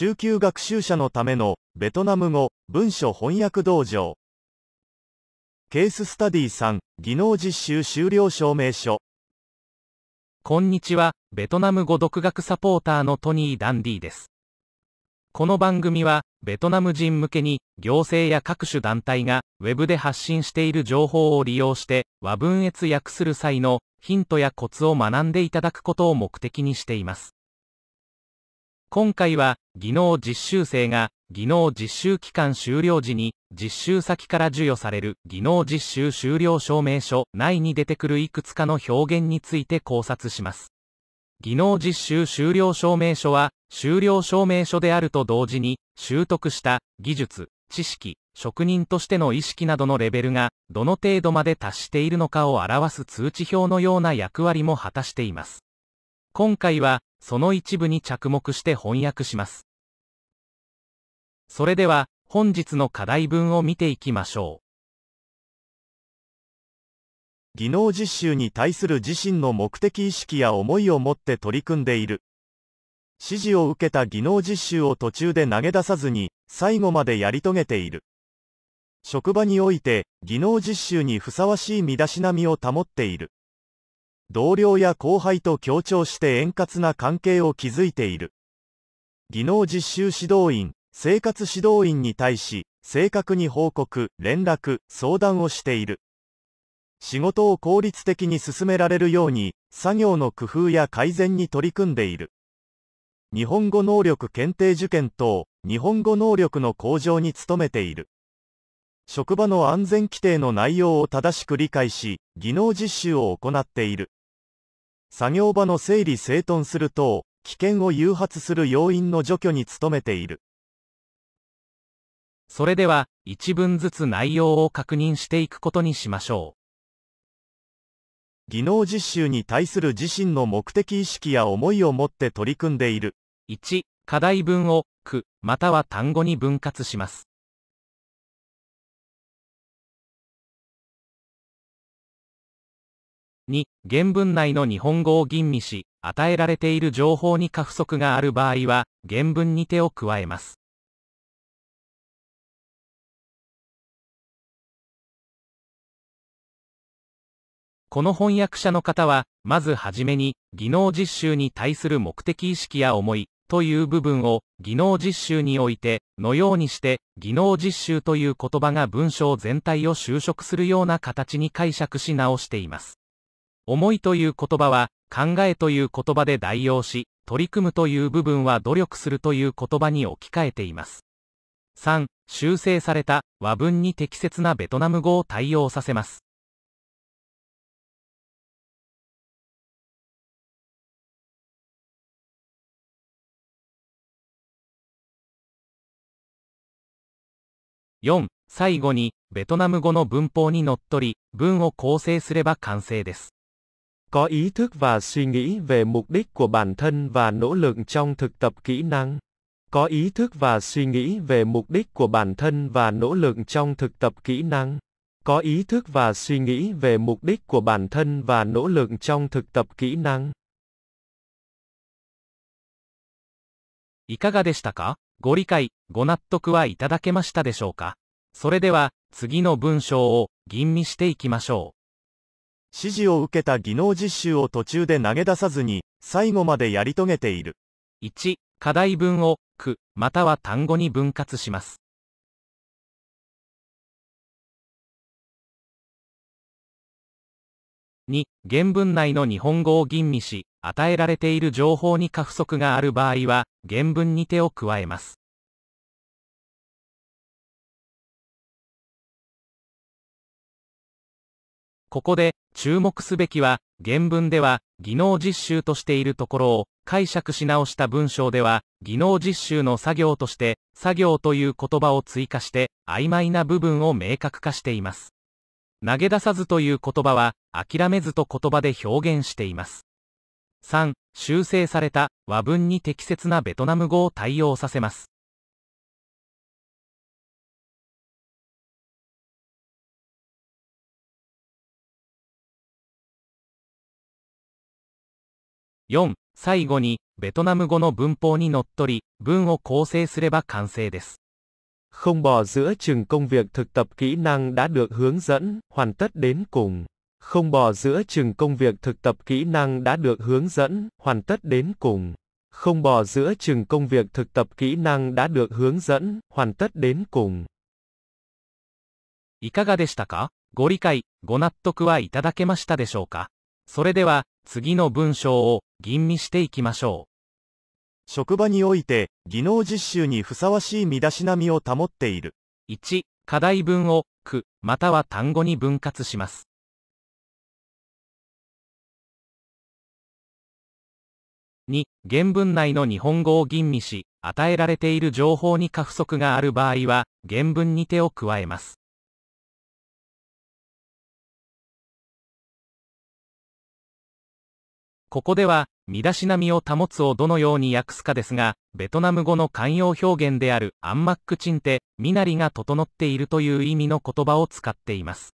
中級学習者のためのベトナム語文書翻訳道場ケーススタディ3技能実習修了証明書こんにちはベトナム語独学サポーターのトニー・ダンディですこの番組はベトナム人向けに行政や各種団体が Web で発信している情報を利用して和文越訳する際のヒントやコツを学んでいただくことを目的にしています今回は、技能実習生が、技能実習期間終了時に、実習先から授与される技能実習終了証明書内に出てくるいくつかの表現について考察します。技能実習終了証明書は、終了証明書であると同時に、習得した技術、知識、職人としての意識などのレベルが、どの程度まで達しているのかを表す通知表のような役割も果たしています。今回は、その一部に着目して翻訳します。それでは、本日の課題文を見ていきましょう。技能実習に対する自身の目的意識や思いを持って取り組んでいる。指示を受けた技能実習を途中で投げ出さずに、最後までやり遂げている。職場において、技能実習にふさわしい身だしなみを保っている。同僚や後輩と協調して円滑な関係を築いている。技能実習指導員、生活指導員に対し、正確に報告、連絡、相談をしている。仕事を効率的に進められるように、作業の工夫や改善に取り組んでいる。日本語能力検定受験等、日本語能力の向上に努めている。職場の安全規定の内容を正しく理解し、技能実習を行っている。作業場の整理整頓する等、危険を誘発する要因の除去に努めている。それでは、一文ずつ内容を確認していくことにしましょう。技能実習に対する自身の目的意識や思いを持って取り組んでいる。1、課題文を、句、または単語に分割します。に、原文内の日本語を吟味し、与えられている情報に過不足がある場合は、原文に手を加えます。この翻訳者の方は、まずはじめに、技能実習に対する目的意識や思い、という部分を、技能実習において、のようにして、技能実習という言葉が文章全体を修飾するような形に解釈し直しています。思いという言葉は、考えという言葉で代用し、取り組むという部分は努力するという言葉に置き換えています。3、修正された和文に適切なベトナム語を対応させます。4、最後に、ベトナム語の文法にのっとり、文を構成すれば完成です。có ý thức và suy nghĩ về mục đích của bản thân và nỗ lực trong thực tập kỹ năng có ý thức và suy nghĩ về mục đích của bản thân và nỗ lực trong thực tập kỹ năng có ý thức và suy nghĩ về mục đích của bản thân và nỗ lực trong thực tập kỹ năng いかがでしたかご理解、ご納得はいただけましたでしょうかそれでは、次の文章を吟味していきましょう。指示を受けた技能実習を途中で投げ出さずに、最後までやり遂げている。1、課題文を、句、または単語に分割します。2、原文内の日本語を吟味し、与えられている情報に過不足がある場合は、原文に手を加えます。ここで注目すべきは、原文では技能実習としているところを解釈し直した文章では、技能実習の作業として、作業という言葉を追加して、曖昧な部分を明確化しています。投げ出さずという言葉は、諦めずと言葉で表現しています。3、修正された和文に適切なベトナム語を対応させます。4、最後に、ベトナム語の文法にのっとり、文を構成すれば完成です。Không bỏ giữa chừng công việc thực tập kỹ năng đã được hướng dẫn, hoàn tất đến cùng. Không bỏ giữa chừng công việc thực tập kỹ năng đã được hướng dẫn, hoàn tất đến cùng. Không bỏ giữa chừng công việc thực tập kỹ năng đã được hướng dẫn, hoàn tất đến cùng. いかがでしたかご理解、ご納得はいただけましたでしょうかそれでは、次の文章を吟味していきましょう。職場において、技能実習にふさわしい身だしなみを保っている。1、課題文を、句、または単語に分割します。2、原文内の日本語を吟味し、与えられている情報に過不足がある場合は、原文に手を加えます。ここでは、身だしなみを保つをどのように訳すかですが、ベトナム語の慣用表現であるアンマックチンテ、身なりが整っているという意味の言葉を使っています。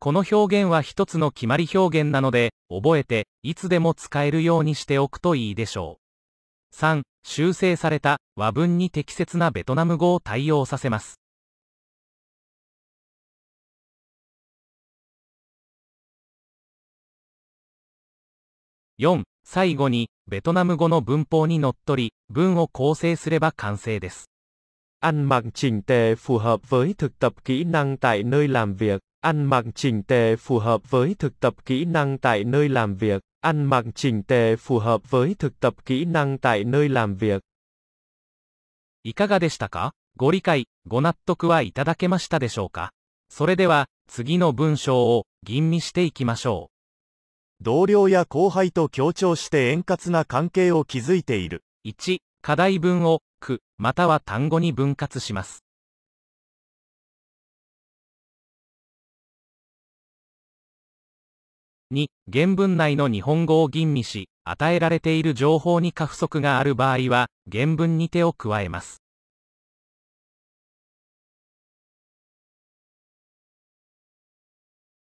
この表現は一つの決まり表現なので、覚えて、いつでも使えるようにしておくといいでしょう。3、修正された和文に適切なベトナム語を対応させます。4、最後に、ベトナム語の文法にのっとり、文を構成すれば完成です。Ăn mặc chỉnh tề phù hợp với thực tập kỹ năng tại nơi làm việc. Ăn mặc chỉnh tề phù hợp với thực tập kỹ năng tại nơi làm việc. Ăn mặc chỉnh tề phù hợp với thực tập kỹ năng tại nơi làm việc. いかがでしたかご理解、ご納得はいただけましたでしょうかそれでは、次の文章を吟味していきましょう。同僚や後輩と協調して円滑な関係を築いている。1、課題文を句、または単語に分割します。2、原文内の日本語を吟味し、与えられている情報に過不足がある場合は、原文に手を加えます。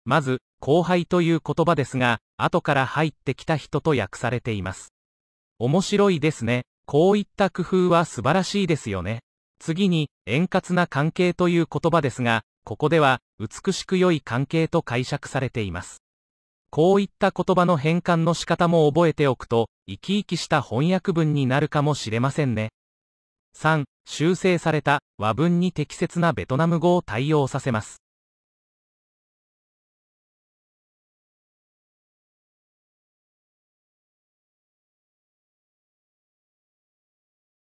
まず、後輩という言葉ですが、後から入ってきた人と訳されています。面白いですね。こういった工夫は素晴らしいですよね。次に、円滑な関係という言葉ですが、ここでは、美しく良い関係と解釈されています。こういった言葉の変換の仕方も覚えておくと、生き生きした翻訳文になるかもしれませんね。3、修正された和文に適切なベトナム語を対応させます。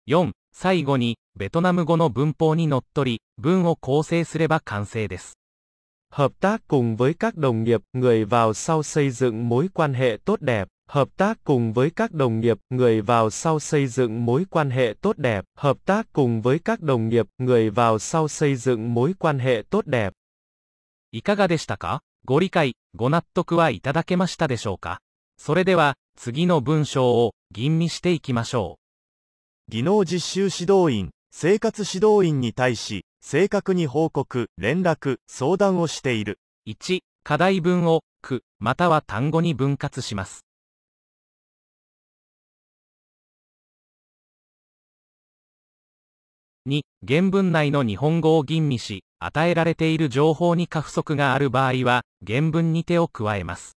4、最後に、ベトナム語の文法にのっとり、文を構成すれば完成です。Hợp tác cùng với các đồng nghiệp, người vào sau xây dựng mối quan hệ tốt đẹp. Hợp tác cùng với các đồng nghiệp, người vào sau xây dựng mối quan hệ tốt đẹp. Hợp tác cùng với các đồng nghiệp, người vào sau xây dựng mối quan hệ tốt đẹp. いかがでしたかご理解、ご納得はいただけましたでしょうかそれでは、次の文章を吟味していきましょう。技能実習指導員、生活指導員に対し、正確に報告、連絡、相談をしている。1、課題文を、句、または単語に分割します。2、原文内の日本語を吟味し、与えられている情報に過不足がある場合は、原文に手を加えます。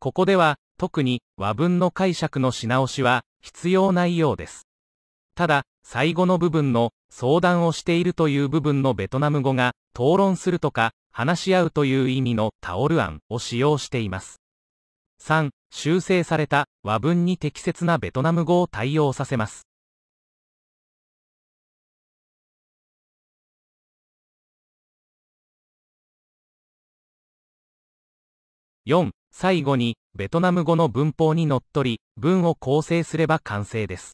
ここでは、特に和文の解釈のし直しは必要ないようです。ただ、最後の部分の相談をしているという部分のベトナム語が討論するとか話し合うという意味のタオル案を使用しています。3、修正された和文に適切なベトナム語を対応させます。4. 最後に、ベトナム語の文法にのっとり、文を構成すれば完成です。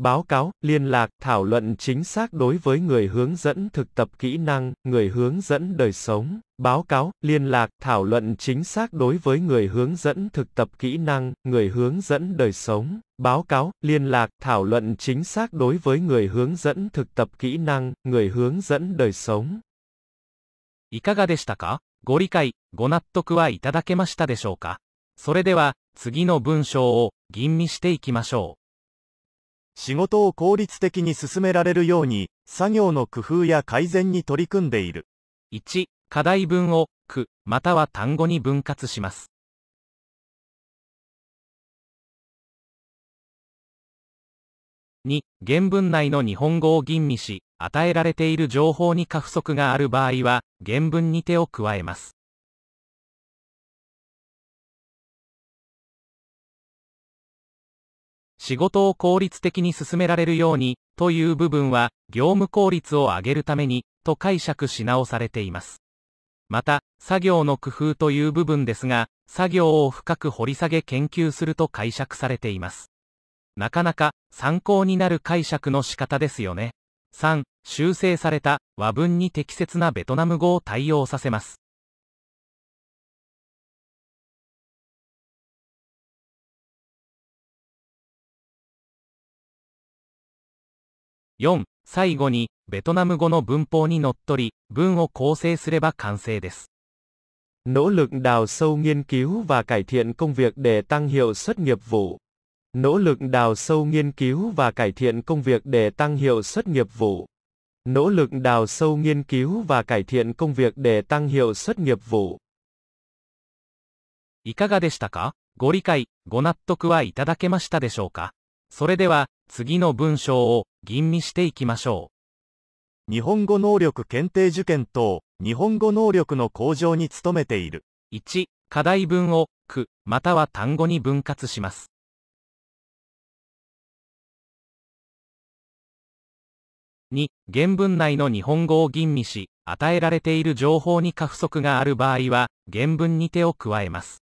Báo cáo, liên lạc, thảo luận chính xác đối với người hướng dẫn thực tập kỹ năng, người hướng dẫn đời sống. Báo cáo, liên lạc, thảo luận chính xác đối với người hướng dẫn thực tập kỹ năng, người hướng dẫn đời sống. Báo cáo, liên lạc, thảo luận chính xác đối với người hướng dẫn thực tập kỹ năng, người hướng dẫn đời sống. いかがでしたかご理解、ご納得はいただけましたでしょうかそれでは、次の文章を吟味していきましょう。仕事を効率的に進められるように、作業の工夫や改善に取り組んでいる。1、課題文を、句、または単語に分割します。に原文内の日本語を吟味し、与えられている情報に過不足がある場合は、原文に手を加えます。仕事を効率的に進められるように、という部分は、業務効率を上げるために、と解釈し直されています。また、作業の工夫という部分ですが、作業を深く掘り下げ研究すると解釈されています。なかなか参考になる解釈の仕方ですよね。3、修正された和文に適切なベトナム語を対応させます。4、最後に、ベトナム語の文法にのっとり、文を構成すれば完成です。Nỗ l đào sâu nghiên cứu và cải thiện công việc để tăng hiệu suất nghiệp vụ. Nỗ lực đào sâu nghiên cứu và cải thiện công việc để tăng hiệu suất nghiệp vụ. Nỗ lực đào sâu nghiên cứu và cải thiện công việc để tăng hiệu suất nghiệp vụ. いかがでしたかご理解、ご納得はいただけましたでしょうかそれでは、次の文章を吟味していきましょう。日本語能力検定受験等、日本語能力の向上に努めている。1、課題文を、句、または単語に分割します。に原文内の日本語を吟味し、与えられている情報に過不足がある場合は、原文に手を加えます。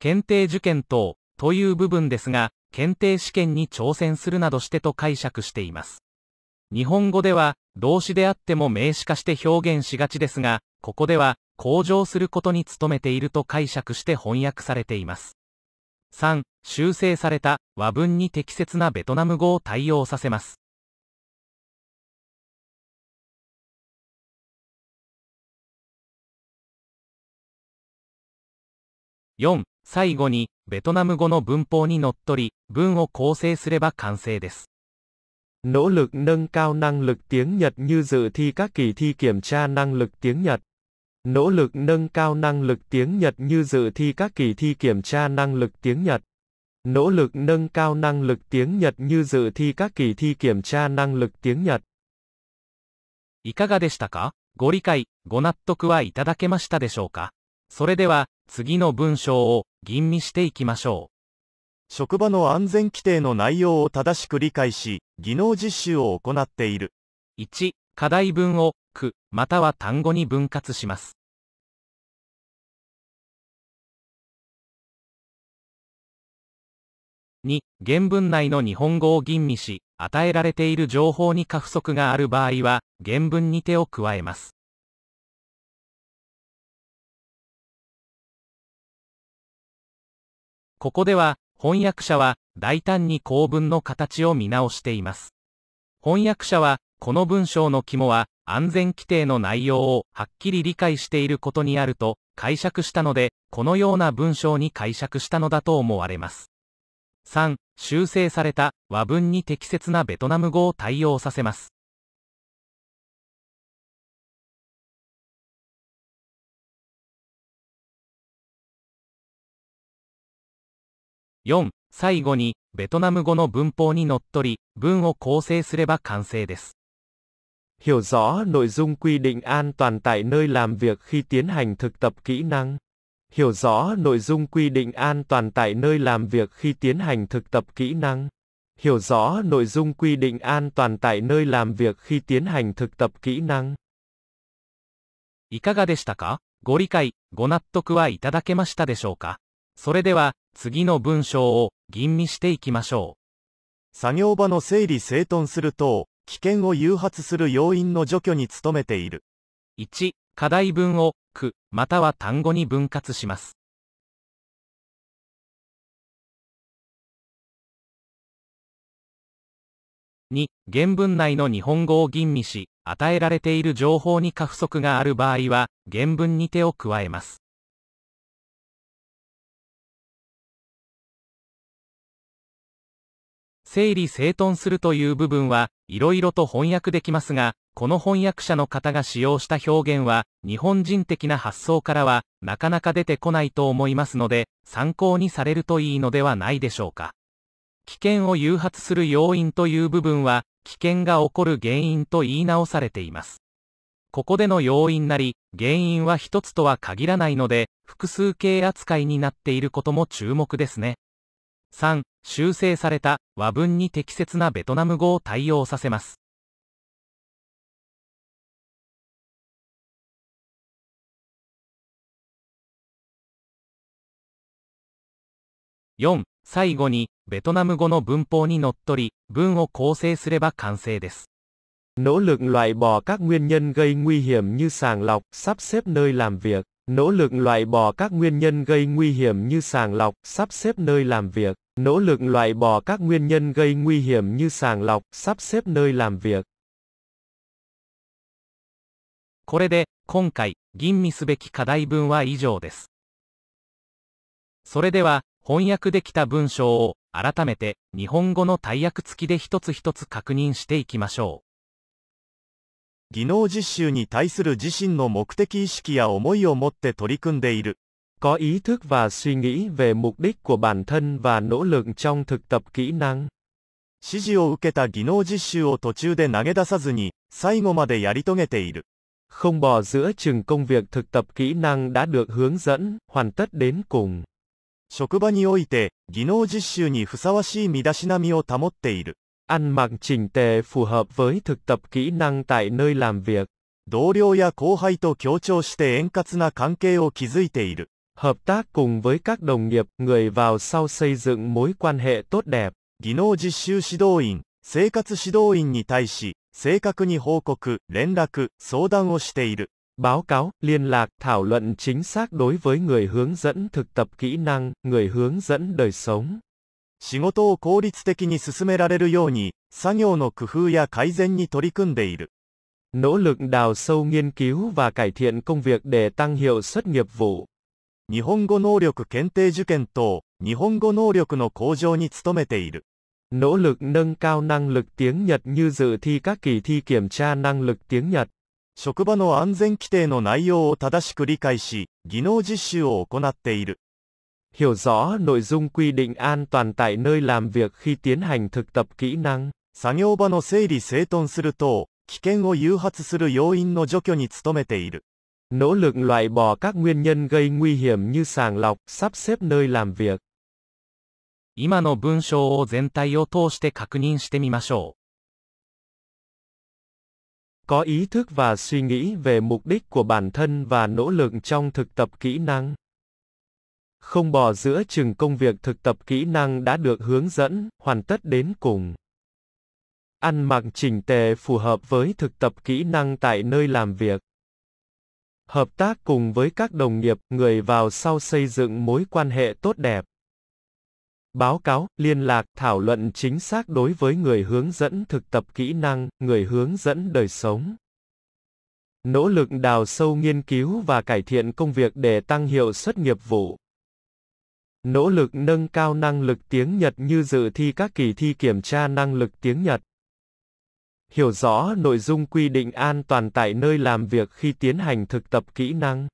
検定受験等という部分ですが、検定試験に挑戦するなどしてと解釈しています。日本語では、動詞であっても名詞化して表現しがちですが、ここでは、向上することに努めていると解釈して翻訳されています。3、修正された和文に適切なベトナム語を対応させます。4、最後に、ベトナム語の文法にのっとり、文を構成すれば完成です。Nỗ lực nâng cao năng lực tiếng Nhật như dự thi các kỳ thi kiểm tra năng lực tiếng Nhật. Nỗ lực nâng cao năng lực tiếng Nhật như dự thi các kỳ thi kiểm tra năng lực tiếng Nhật. Nỗ lực nâng cao năng lực tiếng Nhật như dự thi các kỳ thi kiểm tra năng lực tiếng Nhật. いかがでしたかご理解、ご納得はいただけましたでしょうかそれでは、次の文章を吟味していきましょう。職場の安全規定の内容を正しく理解し、技能実習を行っている。1、課題文を句、または単語に分割します。2、原文内の日本語を吟味し、与えられている情報に過不足がある場合は、原文に手を加えます。ここでは、翻訳者は大胆に構文の形を見直しています。翻訳者はこの文章の肝は、安全規定の内容をはっきり理解していることにあると解釈したので、このような文章に解釈したのだと思われます。3、修正された和文に適切なベトナム語を対応させます。4、最後に、ベトナム語の文法にのっとり、文を構成すれば完成です。Hiểu rõ nội dung quy định an toàn tại nơi làm việc khi tiến hành thực tập kỹ năng. Hiểu rõ nội dung quy định an toàn tại nơi làm việc khi tiến hành thực tập kỹ năng. Hiểu rõ nội dung quy định an toàn tại nơi làm việc khi tiến hành thực tập kỹ năng. いかがでしたかご理解、ご納得はいただけましたでしょうかそれでは、次の文章を吟味していきましょう。作業場の整理整頓する等、危険を誘発する要因の除去に努めている。1、課題文を、句、または単語に分割します。2、原文内の日本語を吟味し、与えられている情報に過不足がある場合は、原文に手を加えます。整理整頓するという部分はいろいろと翻訳できますが、この翻訳者の方が使用した表現は、日本人的な発想からは、なかなか出てこないと思いますので、参考にされるといいのではないでしょうか。危険を誘発する要因という部分は、危険が起こる原因と言い直されています。ここでの要因なり、原因は一つとは限らないので、複数形扱いになっていることも注目ですね。3、修正された和文に適切なベトナム語を対応させます。4、最後に、ベトナム語の文法にのっとり、文を構成すれば完成です。Nỗ lực loại bỏ các nguyên nhân gây nguy hiểm như sàng lọc, sắp xếp nơi làm việc. Nỗ lực loại bỏ các nguyên nhân gây nguy hiểm như sàng lọc, sắp xếp nơi làm việc. nỗ lực loại bỏ các nguyên nhân gây nguy hiểm như sàng lọc, sắp xếp nơi làm việc. これで、今回、吟味すべき課題文は以上です。それでは、翻訳できた文章を、改めて、日本語の大訳付きで一つ一つ確認していきましょう。技能実習に対する自身の目的意識や思いを持って取り組んでいる。có ý thức và suy nghĩ về mục đích của bản thân và nỗ lực trong thực tập kỹ năng. 指示を受けた技能実習を途中で投げ出さずに、最後までやり遂げている。Không bỏ giữa chừng công việc thực tập kỹ năng đã được hướng dẫn, hoàn tất đến cùng. 職場において、技能実習にふさわしい身だしなみを保っている。Ăn mặc chỉnh tề phù hợp với thực tập kỹ năng tại nơi làm việc. 同僚や後輩と協調して円滑な関係を築いている。hợp tác cùng với các đồng nghiệp, người vào sau xây dựng mối quan hệ tốt đẹp. 技能実習指導員、生活指導員に対し、正確に報告、連絡、相談をしている。Báo cáo, liên lạc, thảo luận chính xác đối với người hướng dẫn thực tập kỹ năng, người hướng dẫn đời sống. 仕事を効率的に進められるように、作業の工夫や改善に取り組んでいる。Nỗ lực đào sâu nghiên cứu và cải thiện công việc để tăng hiệu suất nghiệp vụ. 日本語能力検定受験等、日本語能力の向上に努めている。職場の安全規定の内容を正しく理解し、技能実習を行っている。作業場の整理整頓する等、危険を誘発する要因の除去に努めている。nỗ lực loại bỏ các nguyên nhân gây nguy hiểm như sàng lọc, sắp xếp nơi làm việc. 今の文章を全体を通して確認してみましょう。Có ý thức và suy nghĩ về mục đích của bản thân và nỗ lực trong thực tập kỹ năng. Không bỏ giữa chừng công việc thực tập kỹ năng đã được hướng dẫn, hoàn tất đến cùng. Ăn mặc chỉnh tề phù hợp với thực tập kỹ năng tại nơi làm việc hợp tác cùng với các đồng nghiệp, người vào sau xây dựng mối quan hệ tốt đẹp. Báo cáo, liên lạc, thảo luận chính xác đối với người hướng dẫn thực tập kỹ năng, người hướng dẫn đời sống. Nỗ lực đào sâu nghiên cứu và cải thiện công việc để tăng hiệu suất nghiệp vụ. Nỗ lực nâng cao năng lực tiếng Nhật như dự thi các kỳ thi kiểm tra năng lực tiếng Nhật hiểu rõ nội dung quy định an toàn tại nơi làm việc khi tiến hành thực tập kỹ năng.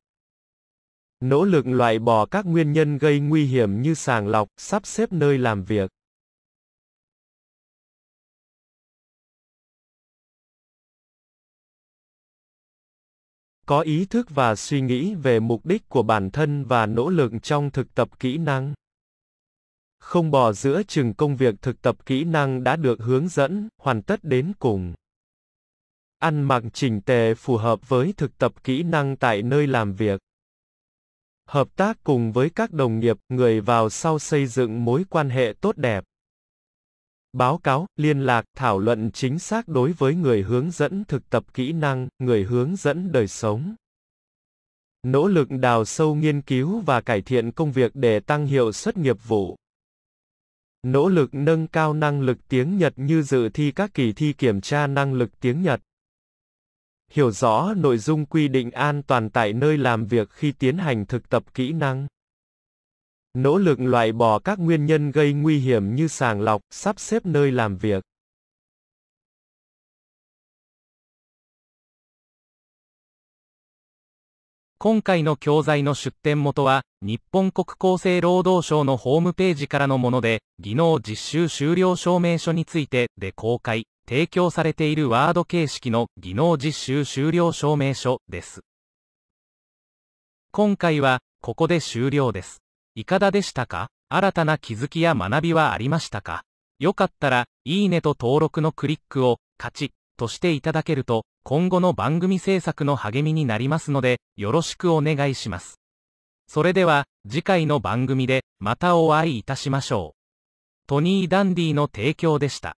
Nỗ lực loại bỏ các nguyên nhân gây nguy hiểm như sàng lọc, sắp xếp nơi làm việc. Có ý thức và suy nghĩ về mục đích của bản thân và nỗ lực trong thực tập kỹ năng không bỏ giữa chừng công việc thực tập kỹ năng đã được hướng dẫn, hoàn tất đến cùng. Ăn mặc chỉnh tề phù hợp với thực tập kỹ năng tại nơi làm việc. Hợp tác cùng với các đồng nghiệp, người vào sau xây dựng mối quan hệ tốt đẹp. Báo cáo, liên lạc, thảo luận chính xác đối với người hướng dẫn thực tập kỹ năng, người hướng dẫn đời sống. Nỗ lực đào sâu nghiên cứu và cải thiện công việc để tăng hiệu suất nghiệp vụ nỗ lực nâng cao năng lực tiếng Nhật như dự thi các kỳ thi kiểm tra năng lực tiếng Nhật. Hiểu rõ nội dung quy định an toàn tại nơi làm việc khi tiến hành thực tập kỹ năng. Nỗ lực loại bỏ các nguyên nhân gây nguy hiểm như sàng lọc, sắp xếp nơi làm việc. 今回の教材の出典元は、日本国厚生労働省のホームページからのもので、技能実習修了証明書についてで公開、提供されているワード形式の技能実習修了証明書です。今回は、ここで終了です。いかがでしたか新たな気づきや学びはありましたかよかったら、いいねと登録のクリックを、カチッ。としていただけると、今後の番組制作の励みになりますので、よろしくお願いします。それでは、次回の番組で、またお会いいたしましょう。トニー・ダンディの提供でした。